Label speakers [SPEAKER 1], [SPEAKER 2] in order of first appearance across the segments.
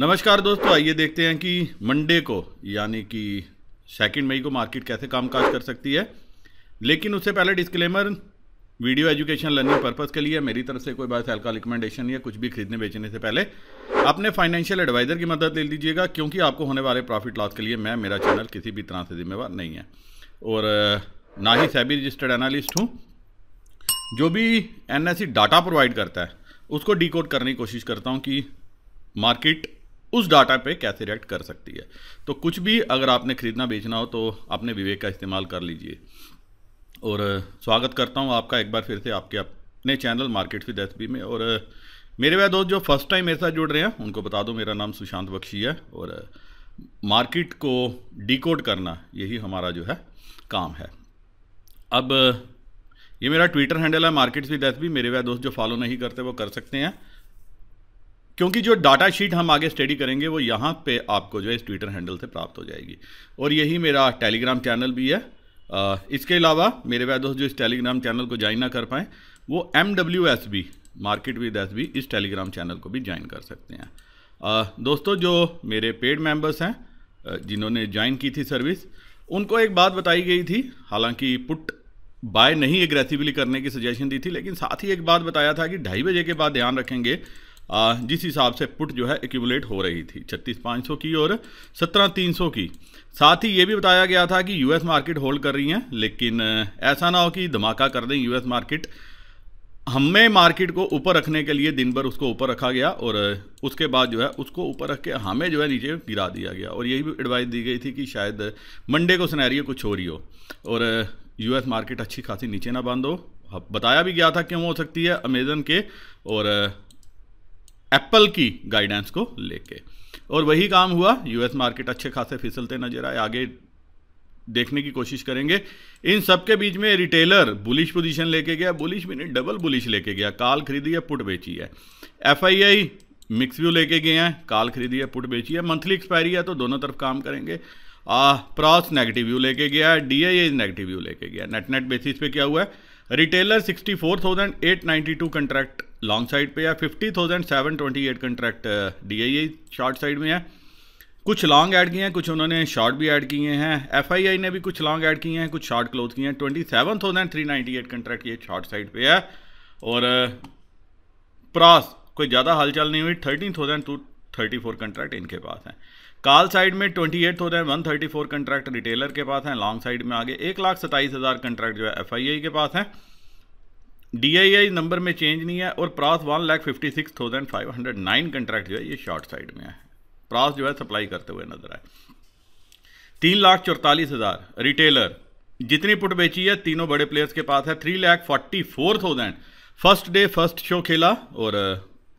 [SPEAKER 1] नमस्कार दोस्तों आइए देखते हैं कि मंडे को यानी कि सेकेंड मई को मार्केट कैसे कामकाज कर सकती है लेकिन उससे पहले disclaimer video education learning purpose के लिए मेरी तरफ से कोई बात हल्का रिकमेंडेशन या कुछ भी खरीदने बेचने से पहले अपने फाइनेंशियल एडवाइज़र की मदद ले लीजिएगा क्योंकि आपको होने वाले प्रॉफिट लॉस के लिए मैं मेरा चैनल किसी भी तरह से जिम्मेवार नहीं है और ना ही सैबी रजिस्टर्ड एनालिस्ट हूँ जो भी एन डाटा प्रोवाइड करता है उसको डी करने की कोशिश करता हूँ कि मार्केट उस डाटा पे कैसे रिएक्ट कर सकती है तो कुछ भी अगर आपने ख़रीदना बेचना हो तो अपने विवेक का इस्तेमाल कर लीजिए और स्वागत करता हूँ आपका एक बार फिर से आपके अपने चैनल मार्केट विद एस में और मेरे वह दोस्त जो फर्स्ट टाइम मेरे साथ जुड़ रहे हैं उनको बता दो मेरा नाम सुशांत बख्शी है और मार्केट को डिकोड करना यही हमारा जो है काम है अब ये मेरा ट्विटर हैंडल है मार्केट्स विद एस मेरे वह दोस्त जो फॉलो नहीं करते वो कर सकते हैं क्योंकि जो डाटा शीट हम आगे स्टडी करेंगे वो यहाँ पे आपको जो है इस ट्विटर हैंडल से प्राप्त हो जाएगी और यही मेरा टेलीग्राम चैनल भी है इसके अलावा मेरे वह दोस्त जो इस टेलीग्राम चैनल को ज्वाइन ना कर पाएँ वो M W S B market with S B इस टेलीग्राम चैनल को भी ज्वाइन कर सकते हैं दोस्तों जो मेरे पेड मेंबर्स हैं जिन्होंने ज्वाइन की थी सर्विस उनको एक बात बताई गई थी हालांकि पुट बाय नहीं एग्रेसिवली करने की सजेशन दी थी लेकिन साथ ही एक बात बताया था कि ढाई बजे के बाद ध्यान रखेंगे जिस हिसाब से पुट जो है एक्यूमुलेट हो रही थी छत्तीस पाँच सौ की और सत्रह तीन सौ की साथ ही ये भी बताया गया था कि यूएस मार्केट होल्ड कर रही हैं लेकिन ऐसा ना हो कि धमाका कर दें यूएस मार्केट हमें मार्केट को ऊपर रखने के लिए दिन भर उसको ऊपर रखा गया और उसके बाद जो है उसको ऊपर रख के हमें जो है नीचे गिरा दिया गया और यही भी एडवाइस दी गई थी कि शायद मंडे को सिनेरियो कुछ हो रही हो और यूएस मार्केट अच्छी खासी नीचे ना बंद हो बताया भी गया था क्यों हो सकती है अमेजन के और एप्पल की गाइडेंस को लेके और वही काम हुआ यूएस मार्केट अच्छे खासे फिसलते नजर आए आगे देखने की कोशिश करेंगे इन सब के बीच में रिटेलर बुलिश पोजीशन लेके गया बुलिश भी नहीं डबल बुलिश लेके गया काल खरीदी है पुट बेची है F I I mix view लेके गए हैं काल खरीदी है पुट बेची है मंथली एक्सपायरी है तो दोनों तरफ काम करेंगे प्रॉस नेगेटिव व्यू लेके गया है डी आई नेगेटिव व्यू लेके गया नेट नेट बेसिस पे क्या हुआ है retailer sixty four thousand eight ninety two contract long side पे है fifty thousand seven twenty eight contract D I I short side में है कुछ लॉन्ग ऐड किए हैं कुछ उन्होंने शॉर्ट भी ऐड किए हैं एफ आई आई ने भी कुछ लॉन्ग ऐड किए हैं कुछ शॉर्ट क्लोज किए हैं twenty seven thousand three ninety eight contract ये शॉर्ट साइड पे है और प्रास uh, कोई ज़्यादा हलचल नहीं हुई thirteen thousand two thirty four contract इनके पास हैं कॉल साइड में twenty eight thousand one thirty four contract retailer के पास हैं लॉन्ग साइड में आगे एक लाख सत्ताईस हज़ार कंट्रैक्ट जो है एफ आई आई के पास हैं डी नंबर में चेंज नहीं है और pros one lakh fifty six thousand five hundred nine contract जो है ये शॉर्ट साइड में है प्रास जो है सप्लाई करते हुए नजर आए तीन लाख चौतालीस हज़ार रिटेलर जितनी पुट बेची है तीनों बड़े प्लेयर्स के पास है three lakh forty four thousand first day first show खेला और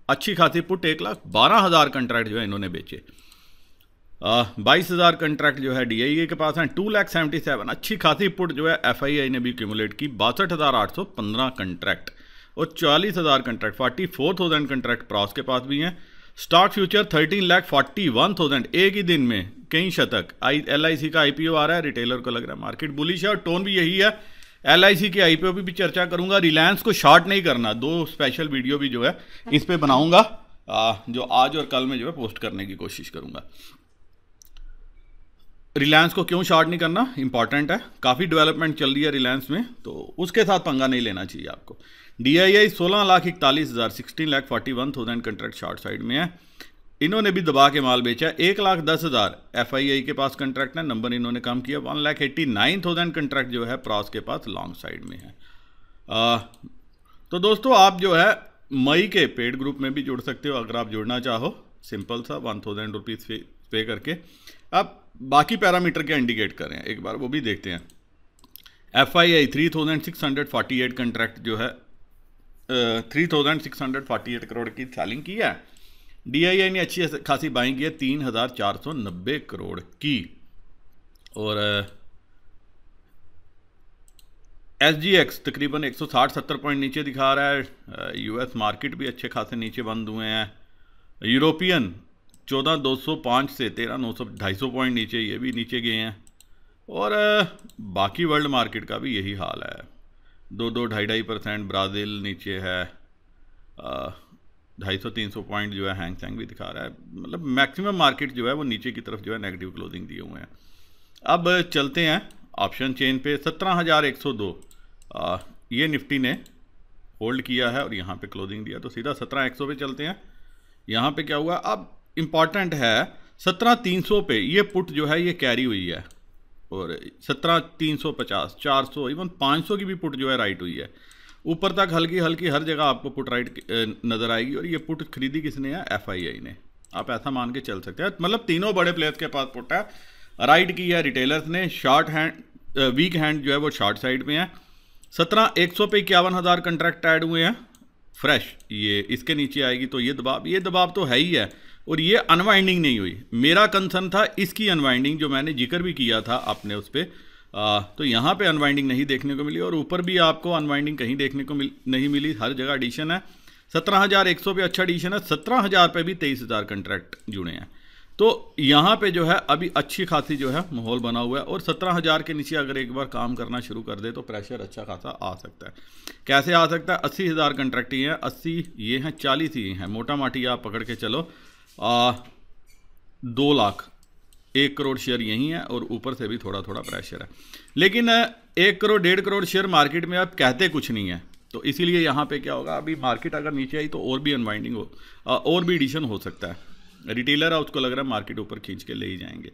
[SPEAKER 1] अच्छी खासी पुट एक लाख बारह हज़ार कंट्रैक्ट जो है इन्होंने बेचे बाईस हज़ार कंट्रैक्ट जो है डी e के पास हैं टू लैख सेवेंटी सेवन अच्छी खासी पुट जो है एफ ने भी क्यूमुलेट की बासठ हज़ार आठ सौ पंद्रह कंट्रैक्ट और चालीस हज़ार contract forty four thousand contract pros के पास भी हैं stock future thirteen lakh forty one thousand एक ही दिन में कई शतक आई एल आई सी का आई पी ओ आ रहा है रिटेलर को लग रहा है मार्केट बुलिश है और टोन भी यही है एल आई सी के आई पी ओ भी चर्चा करूंगा रिलायंस को शॉर्ट नहीं करना दो स्पेशल वीडियो भी जो है इस पर बनाऊंगा जो आज और कल में जो है पोस्ट करने की कोशिश करूंगा रिलायंस को क्यों शॉर्ट नहीं करना इंपॉर्टेंट है काफ़ी डेवलपमेंट चल रही है रिलायंस में तो उसके साथ पंगा नहीं लेना चाहिए आपको डी आई आई सोलह लाख इकतालीस हज़ार sixteen lakh forty one thousand contract short side में है इन्होंने भी दबा के माल बेचा एक लाख दस हज़ार एफ आई आई के पास कंट्रैक्ट है नंबर इन्होंने कम किया one lakh eighty nine thousand contract जो है प्रॉस के पास लॉन्ग साइड में है आ, तो दोस्तों आप जो है मई के पेड ग्रुप में भी जुड़ सकते हो अगर आप जुड़ना चाहो सिंपल सा वन थाउजेंड रुपीज़ पे करके अब बाकी पैरामीटर क्या इंडिकेट कर रहे हैं एक बार वो भी देखते हैं F I I three thousand six hundred forty eight contract जो है three thousand six hundred forty eight crore की सेलिंग की है डी आई आई ने अच्छी खासी बाइंग की है तीन हज़ार चार सौ नब्बे करोड़ की और एस जी एक्स तकरीबन एक सौ साठ सत्तर पॉइंट नीचे दिखा रहा है यू एस मार्केट भी अच्छे खासे नीचे बंद हुए हैं यूरोपियन चौदह दो सौ पाँच से तेरह नौ सौ ढाई सौ पॉइंट नीचे ये भी नीचे गए हैं और बाकी वर्ल्ड मार्केट का भी यही हाल है दो दो ढाई ढाई परसेंट ब्राज़ील नीचे है ढाई सौ तीन सौ पॉइंट जो है हैंग सैंग भी दिखा रहा है मतलब मैक्सिमम मार्केट जो है वो नीचे की तरफ जो है नेगेटिव क्लोजिंग दिए हुए हैं अब चलते हैं ऑप्शन चेन पे सत्रह हज़ार एक सौ दो ये निफ्टी ने होल्ड किया है और यहाँ पे क्लोजिंग दिया तो सीधा सत्रह एक सौ पे चलते हैं यहाँ पे क्या हुआ अब इम्पॉर्टेंट है सत्रह तीन सौ पे ये पुट जो है ये कैरी हुई है और सत्रह तीन सौ पचास चार सौ इवन पाँच सौ की भी पुट जो है राइट हुई है ऊपर तक हल्की हल्की हर जगह आपको पुट राइट नज़र आएगी और ये पुट खरीदी किसने है एफ ने आप ऐसा मान के चल सकते हैं मतलब तीनों बड़े प्लेयर्स के पास पुट है राइट की है रिटेलर्स ने शॉर्ट हैंड वीक हैंड जो है वो शॉर्ट साइड में है सत्रह एक सौ पे इक्यावन हज़ार कॉन्ट्रैक्ट ऐड हुए हैं फ्रेश ये इसके नीचे आएगी तो ये दबाव ये दबाव तो है ही है और ये अनवाइंडिंग नहीं हुई मेरा कंसर्न था इसकी अनवाइंडिंग जो मैंने जिक्र भी किया था आपने उस पर तो यहाँ पे अनवाइंडिंग नहीं देखने को मिली और ऊपर भी आपको अनवाइंडिंग कहीं देखने को मिल नहीं मिली हर जगह एडिशन है सत्रह हज़ार एक सौ पे अच्छा एडिशन है सत्रह हज़ार पे भी तेईस हज़ार कंट्रैक्ट जुड़े हैं तो यहाँ पे जो है अभी अच्छी खासी जो है माहौल बना हुआ है और सत्रह हज़ार के नीचे अगर एक बार काम करना शुरू कर दे तो प्रेशर अच्छा खासा आ सकता है कैसे आ सकता है अस्सी हज़ार कंट्रैक्ट ये हैं अस्सी ये हैं चालीस ये हैं मोटा माटी आप पकड़ के चलो आ, दो लाख एक करोड़ शेयर यहीं है और ऊपर से भी थोड़ा थोड़ा प्रेशर है लेकिन एक करोड़ डेढ़ करोड़ शेयर मार्केट में अब कहते कुछ नहीं है तो इसीलिए यहाँ पे क्या होगा अभी मार्केट अगर नीचे आई तो और भी अनवाइंडिंग हो और भी एडिशन हो सकता है रिटेलर है उसको लग रहा है मार्केट ऊपर खींच के ले ही जाएंगे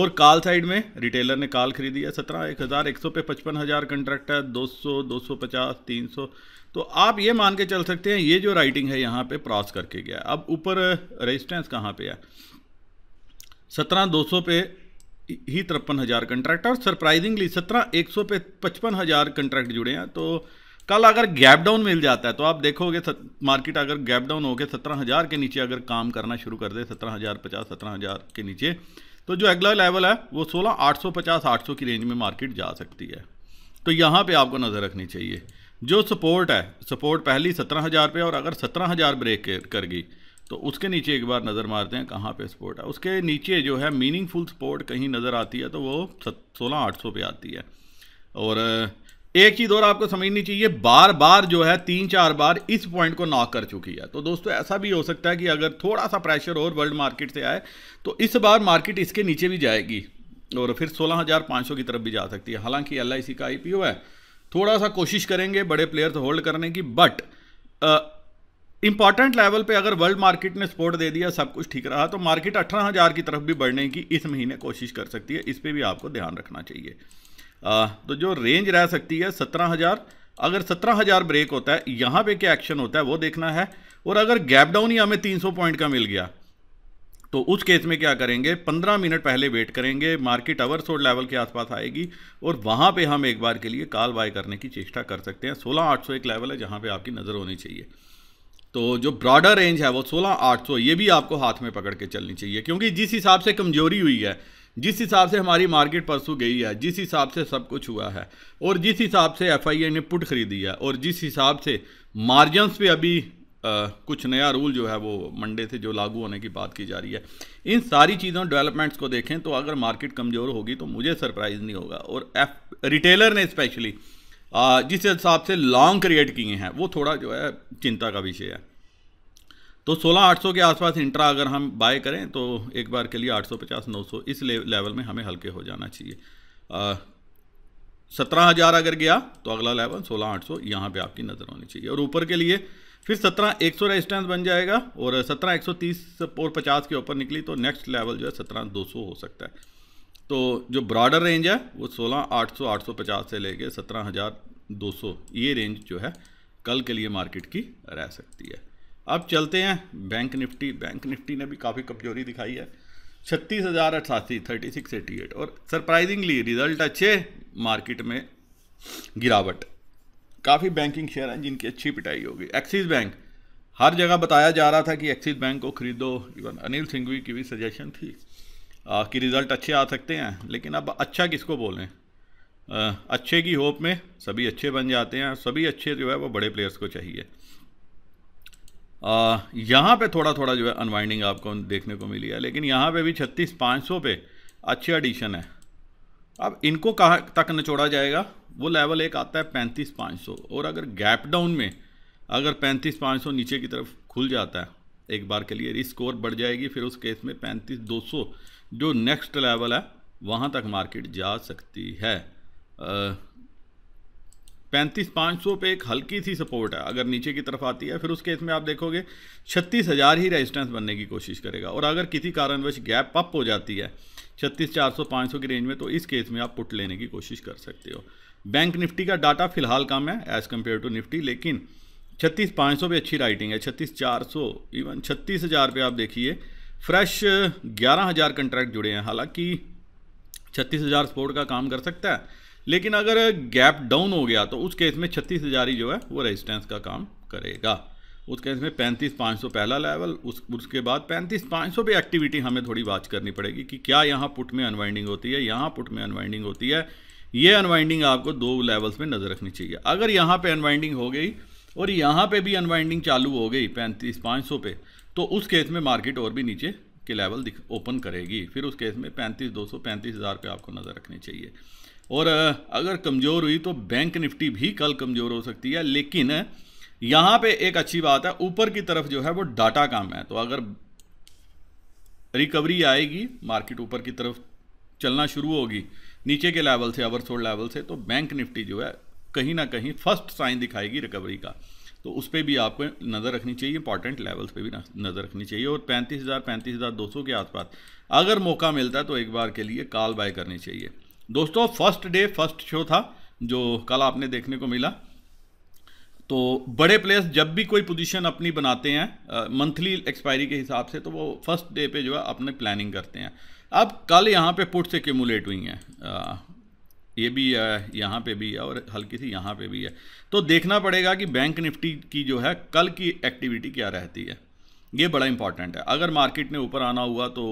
[SPEAKER 1] और काल साइड में रिटेलर ने काल खरीदी है सत्रह एक हज़ार एक सौ पे पचपन हज़ार कंट्रैक्ट है दो सौ दो सौ पचास तीन सौ तो आप ये मान के चल सकते हैं ये जो राइटिंग है यहाँ पे क्रॉस करके गया अब ऊपर रेजिस्टेंस कहाँ पे है सत्रह दो सौ पे ही तिरपन हज़ार कंट्रैक्ट और सरप्राइजिंगली सत्रह एक सौ पे पचपन हज़ार कंट्रैक्ट जुड़े हैं तो कल अगर गैप डाउन मिल जाता है तो आप देखोगे मार्केट अगर गैप डाउन हो गया सत्रह हज़ार के नीचे अगर काम करना शुरू कर दे सत्रह हज़ार पचास सत्रह हज़ार के नीचे तो जो अगला लेवल है वो 16 850 800 की रेंज में मार्केट जा सकती है तो यहाँ पे आपको नज़र रखनी चाहिए जो सपोर्ट है सपोर्ट पहली सत्रह हज़ार पे और अगर सत्रह हज़ार ब्रेक कर गई तो उसके नीचे एक बार नज़र मारते हैं कहाँ पे सपोर्ट है उसके नीचे जो है मीनिंगफुल सपोर्ट कहीं नज़र आती है तो वो सोलह आठ सौ आती है और एक चीज़ और आपको समझनी चाहिए बार बार जो है तीन चार बार इस पॉइंट को नॉक कर चुकी है तो दोस्तों ऐसा भी हो सकता है कि अगर थोड़ा सा प्रेशर और वर्ल्ड मार्केट से आए तो इस बार मार्केट इसके नीचे भी जाएगी और फिर 16,500 की तरफ भी जा सकती है हालांकि एल का आई है थोड़ा सा कोशिश करेंगे बड़े प्लेयर्स होल्ड करने की बट इंपॉर्टेंट लेवल पे अगर वर्ल्ड मार्केट ने सपोर्ट दे दिया सब कुछ ठीक रहा तो मार्केट अठारह हज़ार की तरफ भी बढ़ने की इस महीने कोशिश कर सकती है इस पर भी आपको ध्यान रखना चाहिए तो जो रेंज रह सकती है सत्रह हज़ार अगर सत्रह हज़ार ब्रेक होता है यहाँ पे क्या एक्शन होता है वो देखना है और अगर गैप डाउन ही हमें तीन सौ पॉइंट का मिल गया तो उस केस में क्या करेंगे पंद्रह मिनट पहले वेट करेंगे मार्केट अवर सोड लेवल के आसपास आएगी और वहाँ पर हम एक बार के लिए कॉल बाय करने की चेष्टा कर सकते हैं सोलह आठ सौ एक लेवल है जहाँ पर आपकी नज़र होनी चाहिए तो जो ब्रॉडर रेंज है वो सोलह आठ सौ ये भी आपको हाथ में पकड़ के चलनी चाहिए क्योंकि जिस हिसाब से कमजोरी हुई है जिस हिसाब से हमारी मार्केट परसों गई है जिस हिसाब से सब कुछ हुआ है और जिस हिसाब से एफ ने पुट खरीदी है और जिस हिसाब से मार्जन्स पे अभी आ, कुछ नया रूल जो है वो मंडे से जो लागू होने की बात की जा रही है इन सारी चीज़ों डेवलपमेंट्स को देखें तो अगर मार्केट कमज़ोर होगी तो मुझे सरप्राइज़ नहीं होगा और एफ रिटेलर ने स्पेशली जिस हिसाब से लॉन्ग क्रिएट किए हैं वो थोड़ा जो है चिंता का विषय है तो 16800 के आसपास इंट्रा अगर हम बाय करें तो एक बार के लिए 850 900 इस ले, लेवल में हमें हल्के हो जाना चाहिए सत्रह हज़ार अगर गया तो अगला लेवल सोलह आठ सौ यहाँ पर आपकी नज़र होनी चाहिए और ऊपर के लिए फिर सत्रह एक सौ रेजिस्टेंस बन जाएगा और सत्रह एक सौ तीस और पचास के ऊपर निकली तो नेक्स्ट लेवल जो है सत्रह दो सौ हो सकता है तो जो ब्रॉडर रेंज है वो सोलह आठ सौ आठ सौ पचास से लेके सत्रह हज़ार दो सौ ये रेंज जो है कल के लिए मार्केट की रह सकती है अब चलते हैं बैंक निफ्टी बैंक निफ्टी ने भी काफ़ी कमजोरी दिखाई है छत्तीस हज़ार अठासी थर्टी सिक्स एटी एट और सरप्राइजिंगली रिजल्ट अच्छे मार्केट में गिरावट काफ़ी बैंकिंग शेयर हैं जिनकी अच्छी पिटाई होगी एक्सिस बैंक हर जगह बताया जा रहा था कि एक्सिस बैंक को खरीदो इवन अनिल सिंघवी की भी सजेशन थी आ, कि रिज़ल्ट अच्छे आ सकते हैं लेकिन अब अच्छा किसको बोलें आ, अच्छे की होप में सभी अच्छे बन जाते हैं सभी अच्छे जो है वो बड़े प्लेयर्स को चाहिए यहाँ पे थोड़ा थोड़ा जो है अनवाइंडिंग आपको देखने को मिली है लेकिन यहाँ पे भी छत्तीस पाँच सौ पे अच्छे एडिशन है अब इनको कहाँ तक निचोड़ा जाएगा वो लेवल एक आता है पैंतीस पाँच सौ और अगर गैप डाउन में अगर पैंतीस पाँच सौ नीचे की तरफ खुल जाता है एक बार के लिए रिस्क और बढ़ जाएगी फिर उस केस में पैंतीस दो सौ जो नेक्स्ट लेवल है वहाँ तक मार्केट जा सकती है आ, पैंतीस पाँच सौ पे एक हल्की सी सपोर्ट है अगर नीचे की तरफ आती है फिर उस केस में आप देखोगे छत्तीस हज़ार ही रेजिस्टेंस बनने की कोशिश करेगा और अगर किसी कारणवश गैप अप हो जाती है छत्तीस चार सौ पाँच सौ की रेंज में तो इस केस में आप पुट लेने की कोशिश कर सकते हो बैंक निफ्टी का डाटा फिलहाल कम है एज़ कम्पेयर टू निफ्टी लेकिन छत्तीस पाँच सौ पर अच्छी राइटिंग है छत्तीस चार सौ इवन छत्तीस हज़ार पे आप देखिए फ्रेश ग्यारह हज़ार कंट्रैक्ट जुड़े हैं हालांकि छत्तीस हज़ार सपोर्ट का काम कर सकता है लेकिन अगर गैप डाउन हो गया तो उस केस में छत्तीस ही जो है वो रेजिस्टेंस का काम करेगा उस केस में पैंतीस पाँच सौ पहला लेवल उस उसके बाद पैंतीस पाँच सौ पे एक्टिविटी हमें थोड़ी वाच करनी पड़ेगी कि क्या यहाँ पुट में अनवाइंडिंग होती है यहाँ पुट में अनवाइंडिंग होती है ये अनवाइंडिंग आपको दो लेवल्स में नज़र रखनी चाहिए अगर यहाँ पर अनवाइंडिंग हो गई और यहाँ पर भी अनवाइंडिंग चालू हो गई पैंतीस पाँच सौ पे तो उस केस में मार्केट और भी नीचे के लेवल ओपन करेगी फिर उस केस में पैंतीस दो सौ पैंतीस हज़ार पर आपको नज़र रखनी चाहिए और अगर कमज़ोर हुई तो बैंक निफ्टी भी कल कमज़ोर हो सकती है लेकिन यहाँ पे एक अच्छी बात है ऊपर की तरफ जो है वो डाटा काम है तो अगर रिकवरी आएगी मार्केट ऊपर की तरफ चलना शुरू होगी नीचे के लेवल से ओवरसोल्ड लेवल से तो बैंक निफ्टी जो है कहीं ना कहीं फर्स्ट साइन दिखाएगी रिकवरी का तो उस पर भी आपको नज़र रखनी चाहिए इंपॉर्टेंट लेवल्स पे भी नज़र रखनी चाहिए और पैंतीस हज़ार पैंतीस हज़ार दो सौ के आसपास अगर मौका मिलता है तो एक बार के लिए कॉल बाय करनी चाहिए दोस्तों फर्स्ट डे फर्स्ट शो था जो कल आपने देखने को मिला तो बड़े प्लेयर्स जब भी कोई पोजीशन अपनी बनाते हैं मंथली एक्सपायरी के हिसाब से तो वो फर्स्ट डे पे जो है अपने प्लानिंग करते हैं अब कल यहाँ पे पुट्स एक्यूमुलेट हुई हैं ये भी है यहाँ पे भी है और हल्की सी यहाँ पे भी है तो देखना पड़ेगा कि बैंक निफ्टी की जो है कल की एक्टिविटी क्या रहती है ये बड़ा इंपॉर्टेंट है अगर मार्केट ने ऊपर आना हुआ तो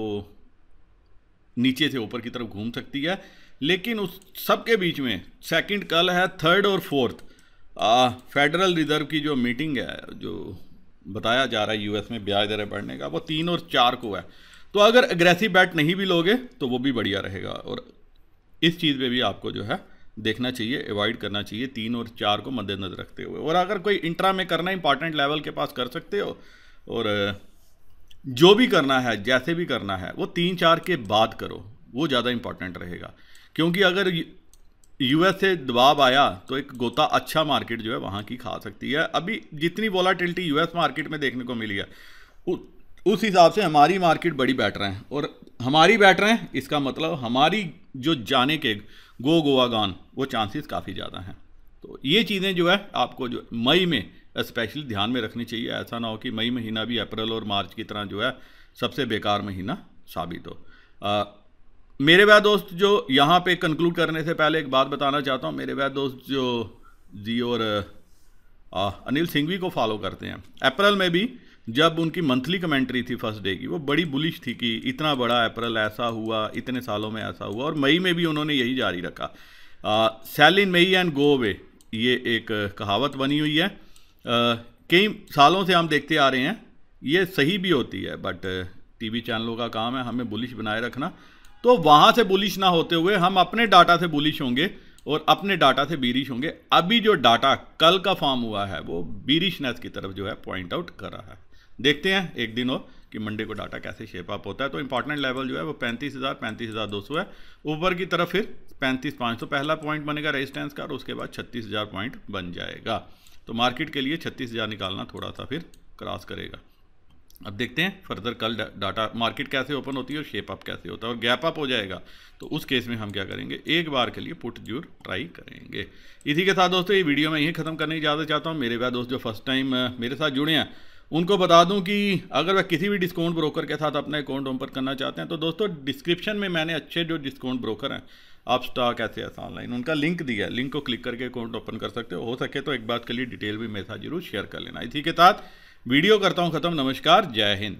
[SPEAKER 1] नीचे से ऊपर की तरफ घूम सकती है लेकिन उस सब के बीच में सेकंड कल है थर्ड और फोर्थ फेडरल रिजर्व की जो मीटिंग है जो बताया जा रहा है यूएस में ब्याज दरें बढ़ने का वो तीन और चार को है तो अगर अग्रेसिव बैट नहीं भी लोगे तो वो भी बढ़िया रहेगा और इस चीज़ पे भी आपको जो है देखना चाहिए अवॉइड करना चाहिए तीन और चार को मद्देनजर रखते हुए और अगर कोई इंट्रा में करना इंपॉर्टेंट लेवल के पास कर सकते हो और जो भी करना है जैसे भी करना है वो तीन चार के बाद करो वो ज़्यादा इंपॉर्टेंट रहेगा क्योंकि अगर यूएस से दबाव आया तो एक गोता अच्छा मार्केट जो है वहाँ की खा सकती है अभी जितनी वॉलाटिलिटी यूएस मार्केट में देखने को मिली है उ, उस हिसाब से हमारी मार्केट बड़ी बैटर हैं और हमारी बैटर हैं इसका मतलब हमारी जो जाने के गो गोवा गान वो चांसेस काफ़ी ज़्यादा हैं तो ये चीज़ें जो है आपको जो मई में स्पेशली ध्यान में रखनी चाहिए ऐसा ना हो कि मई महीना भी अप्रैल और मार्च की तरह जो है सबसे बेकार महीना साबित हो मेरे वह दोस्त जो यहाँ पे कंक्लूड करने से पहले एक बात बताना चाहता हूँ मेरे वह दोस्त जो जी और आ, अनिल सिंघवी को फॉलो करते हैं अप्रैल में भी जब उनकी मंथली कमेंट्री थी फर्स्ट डे की वो बड़ी बुलिश थी कि इतना बड़ा अप्रैल ऐसा हुआ इतने सालों में ऐसा हुआ और मई में भी उन्होंने यही जारी रखा sell in May and go away ये एक कहावत बनी हुई है कई सालों से हम देखते आ रहे हैं ये सही भी होती है बट टीवी चैनलों का काम है हमें बुलिश बनाए रखना तो वहाँ से बुलिश ना होते हुए हम अपने डाटा से बुलिश होंगे और अपने डाटा से बीरिश होंगे अभी जो डाटा कल का फॉर्म हुआ है वो बीरिशनेस की तरफ जो है पॉइंट आउट कर रहा है देखते हैं एक दिन और कि मंडे को डाटा कैसे शेप अप होता है तो इंपॉर्टेंट लेवल जो है वो पैंतीस हज़ार पैंतीस हज़ार दो सौ है ऊपर की तरफ फिर पैंतीस पाँच सौ पहला पॉइंट बनेगा रेजिस्टेंस का और उसके बाद छत्तीस हज़ार पॉइंट बन जाएगा तो मार्केट के लिए छत्तीस हज़ार निकालना थोड़ा सा फिर क्रॉस करेगा अब देखते हैं फर्दर कल डाटा मार्केट कैसे ओपन होती है और शेप अप कैसे होता है और गैप अप हो जाएगा तो उस केस में हम क्या करेंगे एक बार के लिए पुट जूर ट्राई करेंगे इसी के साथ दोस्तों ये वीडियो मैं यही ख़त्म करने की इजाज़त चाहता हूँ मेरे वह दोस्त जो फर्स्ट टाइम मेरे साथ जुड़े हैं उनको बता दूं कि अगर वह किसी भी डिस्काउंट ब्रोकर के साथ अपना अकाउंट ओपन करना चाहते हैं तो दोस्तों डिस्क्रिप्शन में मैंने अच्छे जो डिस्काउंट ब्रोकर हैं आप स्टॉक ऐसे ऐसा ऑनलाइन उनका लिंक दिया है लिंक को क्लिक करके अकाउंट ओपन कर सकते हो हो सके तो एक बात के लिए डिटेल भी मेरे साथ जरूर शेयर कर लेना इसी के साथ वीडियो करता हूँ ख़त्म नमस्कार जय हिंद